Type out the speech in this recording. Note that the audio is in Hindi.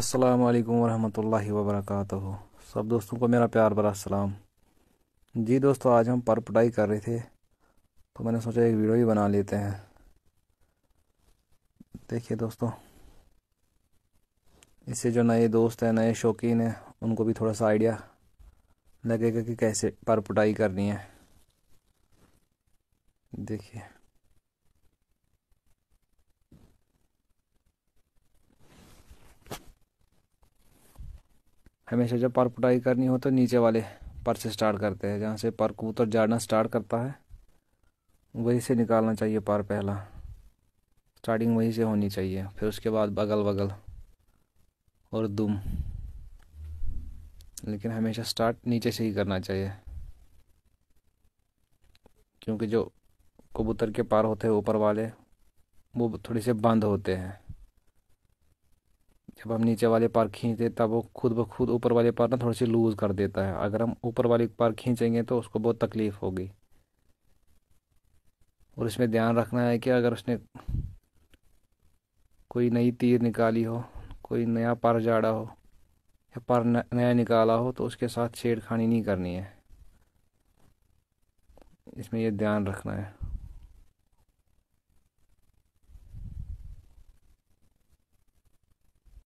अस्सलाम वालेकुम वरहमतुल्लाहि वबरकातुहू सब दोस्तों को मेरा प्यार भरा सलाम जी दोस्तों आज हम पटाई कर रहे थे तो मैंने सोचा एक वीडियो ही बना लेते हैं देखिए दोस्तों इससे जो नए दोस्त हैं नए शौकीन हैं उनको भी थोड़ा सा आइडिया लगेगा कि कैसे पटाई करनी है देखिए हमेशा जब पर पुटाई करनी हो तो नीचे वाले पर से स्टार्ट करते हैं जहाँ से पर कबूतर जाड़ना स्टार्ट करता है वहीं से निकालना चाहिए पर पहला स्टार्टिंग वहीं से होनी चाहिए फिर उसके बाद बगल बगल और दुम लेकिन हमेशा स्टार्ट नीचे से ही करना चाहिए क्योंकि जो कबूतर के पार होते हैं ऊपर वाले वो थोड़े से बंद होते हैं जब हम नीचे वाले पार खींचते तब वो खुद ब खुद ऊपर वाले पार ना थोड़ी सी लूज़ कर देता है अगर हम ऊपर वाले पार खींचेंगे तो उसको बहुत तकलीफ़ होगी और इसमें ध्यान रखना है कि अगर उसने कोई नई तीर निकाली हो कोई नया पार जाड़ा हो या पार नया निकाला हो तो उसके साथ छेड़खानी नहीं करनी है इसमें यह ध्यान रखना है